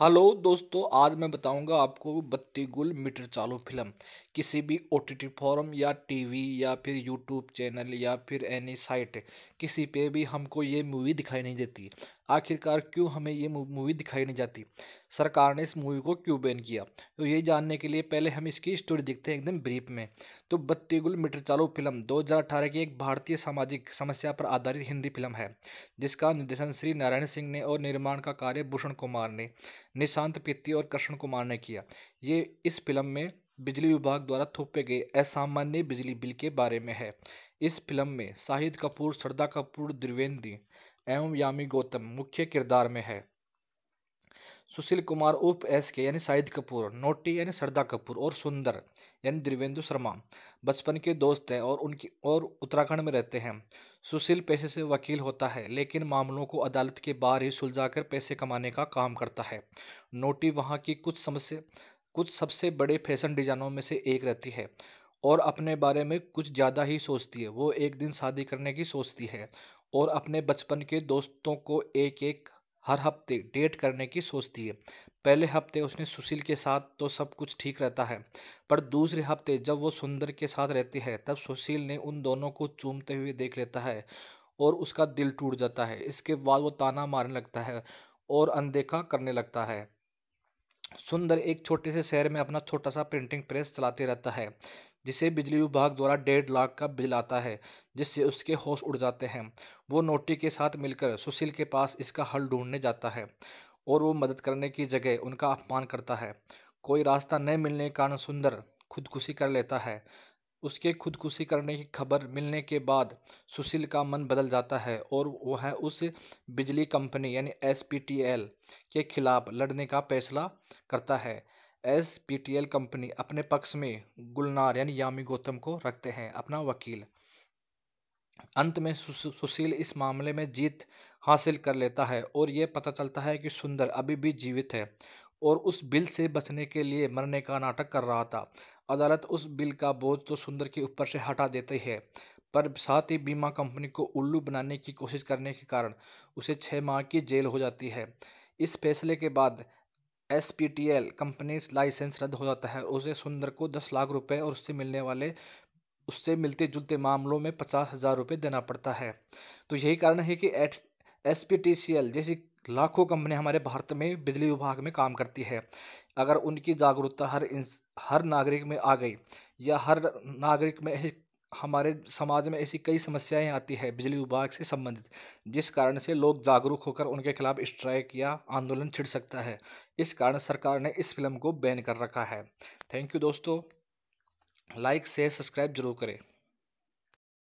hello दोस्तों आज मैं बताऊंगा आपको बत्ती गुल मीटर चालू फिल्म किसी भी ओ टी टी फॉरम या टीवी या फिर यूट्यूब चैनल या फिर एनी साइट किसी पे भी हमको ये मूवी दिखाई नहीं देती आखिरकार क्यों हमें ये मूवी दिखाई नहीं जाती सरकार ने इस मूवी को क्यों बैन किया तो ये जानने के लिए पहले हम इसकी स्टोरी देखते हैं एकदम ब्रीफ में तो बत्ती गुल मीटर चालू फिल्म 2018 की एक भारतीय सामाजिक समस्या पर आधारित हिंदी फिल्म है जिसका निर्देशन श्री नारायण सिंह ने और निर्माण का कार्य भूषण कुमार ने निशांत पित्ती और कृष्ण कुमार ने किया ये इस फिल्म में बिजली विभाग द्वारा थोपे गए असामान्य बिजली बिल के बारे में है इस फिल्म में शाहिद कपूर श्रद्धा कपूर द्विवेदी एवं यामी गौतम मुख्य किरदार में है सुशील कुमार उर्फ एस के यानी शाहिद कपूर नोटी यानी श्रद्धा कपूर और सुंदर यानी द्रिवेंद्र शर्मा बचपन के दोस्त हैं और उनकी और उत्तराखंड में रहते हैं सुशील पैसे से वकील होता है लेकिन मामलों को अदालत के बाहर ही सुलझाकर पैसे कमाने का काम करता है नोटी वहाँ की कुछ समस्या कुछ सबसे बड़े फैशन डिजाइनों में से एक रहती है और अपने बारे में कुछ ज़्यादा ही सोचती है वो एक दिन शादी करने की सोचती है और अपने बचपन के दोस्तों को एक एक हर हफ्ते डेट करने की सोचती है पहले हफ्ते उसने सुशील के साथ तो सब कुछ ठीक रहता है पर दूसरे हफ्ते जब वो सुंदर के साथ रहती है तब सुशील ने उन दोनों को चूमते हुए देख लेता है और उसका दिल टूट जाता है इसके बाद वो ताना मारने लगता है और अनदेखा करने लगता है सुंदर एक छोटे से शहर में अपना छोटा सा प्रिंटिंग प्रेस चलाते रहता है जिसे बिजली विभाग द्वारा डेढ़ लाख का बिल आता है जिससे उसके होश उड़ जाते हैं वो नोटी के साथ मिलकर सुशील के पास इसका हल ढूंढने जाता है और वो मदद करने की जगह उनका अपमान करता है कोई रास्ता न मिलने के कारण सुंदर खुदकुशी कर लेता है उसके खुदकुशी करने की खबर मिलने के बाद सुशील का मन बदल जाता है और वह उस बिजली कंपनी यानी एस के खिलाफ लड़ने का फैसला करता है एस कंपनी अपने पक्ष में गुलनार यानी यामी गौतम को रखते हैं अपना वकील अंत में सुशील इस मामले में जीत हासिल कर लेता है और ये पता चलता है कि सुंदर अभी भी जीवित है और उस बिल से बचने के लिए मरने का नाटक कर रहा था अदालत उस बिल का बोझ तो सुंदर के ऊपर से हटा देती है पर साथ ही बीमा कंपनी को उल्लू बनाने की कोशिश करने के कारण उसे छः माह की जेल हो जाती है इस फैसले के बाद S P T L company license रद्द हो जाता है उसे सुंदर को दस लाख रुपए और उससे मिलने वाले उससे मिलते जुलते मामलों में पचास हज़ार रुपये देना पड़ता है तो यही कारण है कि eight S P T C L जैसी लाखों कंपनियां हमारे भारत में बिजली विभाग में काम करती है अगर उनकी जागरूकता हर हर नागरिक में आ गई या हर नागरिक में ऐसी हमारे समाज में ऐसी कई समस्याएं आती है बिजली विभाग से संबंधित जिस कारण से लोग जागरूक होकर उनके खिलाफ स्ट्राइक या आंदोलन छिड़ सकता है इस कारण सरकार ने इस फिल्म को बैन कर रखा है थैंक यू दोस्तों लाइक शेयर सब्सक्राइब जरूर करें